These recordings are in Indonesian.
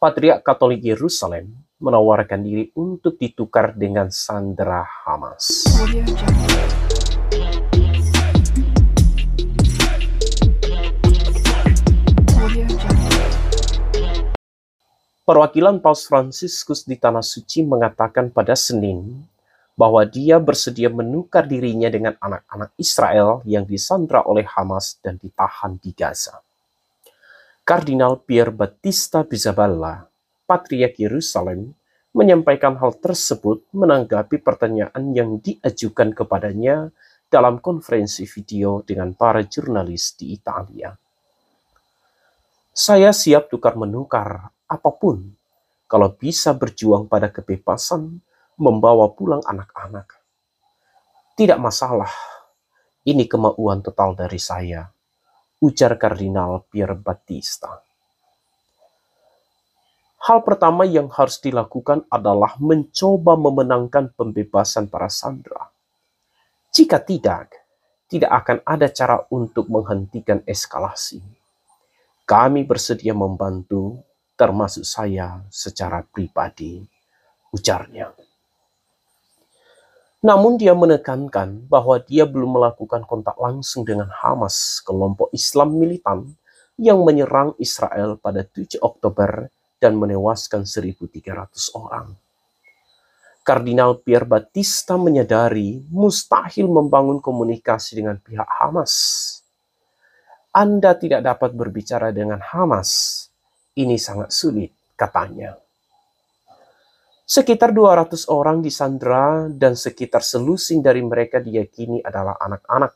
Patriark Katolik Yerusalem menawarkan diri untuk ditukar dengan Sandra Hamas. Perwakilan Paus Fransiskus di Tanah Suci mengatakan pada Senin bahwa dia bersedia menukar dirinya dengan anak-anak Israel yang disandra oleh Hamas dan ditahan di Gaza. Kardinal Pierre Battista Bizaballa, Patriark Yerusalem, menyampaikan hal tersebut menanggapi pertanyaan yang diajukan kepadanya dalam konferensi video dengan para jurnalis di Italia. Saya siap tukar-menukar apapun kalau bisa berjuang pada kebebasan membawa pulang anak-anak. Tidak masalah, ini kemauan total dari saya ujar Kardinal Pier Batista. Hal pertama yang harus dilakukan adalah mencoba memenangkan pembebasan para sandera. Jika tidak, tidak akan ada cara untuk menghentikan eskalasi. Kami bersedia membantu, termasuk saya secara pribadi, ujarnya. Namun dia menekankan bahwa dia belum melakukan kontak langsung dengan Hamas, kelompok Islam militan yang menyerang Israel pada 7 Oktober dan menewaskan 1.300 orang. Kardinal Pierre Batista menyadari mustahil membangun komunikasi dengan pihak Hamas. Anda tidak dapat berbicara dengan Hamas. Ini sangat sulit, katanya. Sekitar 200 orang disandra dan sekitar selusin dari mereka diyakini adalah anak-anak.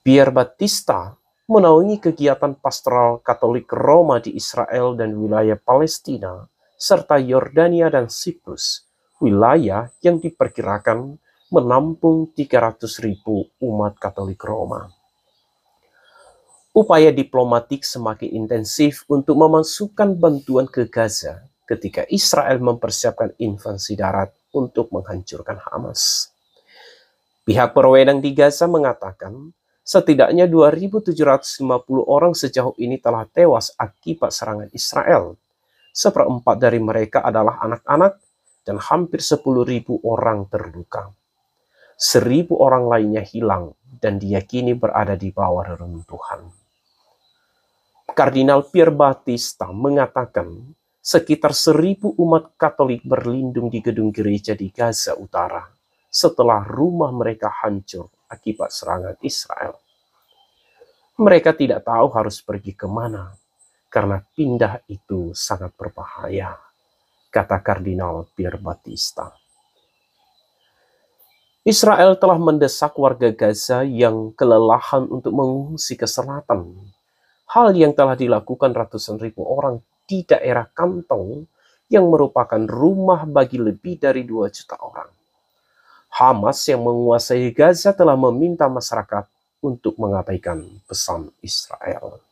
Pierre Batista menaungi kegiatan pastoral Katolik Roma di Israel dan wilayah Palestina, serta Yordania dan Siprus, wilayah yang diperkirakan menampung 300.000 umat Katolik Roma. Upaya diplomatik semakin intensif untuk memasukkan bantuan ke Gaza ketika Israel mempersiapkan invasi darat untuk menghancurkan Hamas. Pihak perwedang di Gaza mengatakan setidaknya 2.750 orang sejauh ini telah tewas akibat serangan Israel. Seperempat dari mereka adalah anak-anak dan hampir 10.000 orang terluka. Seribu orang lainnya hilang dan diyakini berada di bawah reruntuhan. Kardinal Pierre Batista mengatakan sekitar seribu umat Katolik berlindung di gedung gereja di Gaza Utara setelah rumah mereka hancur akibat serangan Israel. Mereka tidak tahu harus pergi kemana, karena pindah itu sangat berbahaya, kata Kardinal Pier Batista. Israel telah mendesak warga Gaza yang kelelahan untuk mengungsi ke selatan. Hal yang telah dilakukan ratusan ribu orang di daerah kantong yang merupakan rumah bagi lebih dari 2 juta orang. Hamas yang menguasai Gaza telah meminta masyarakat untuk mengabaikan pesan Israel.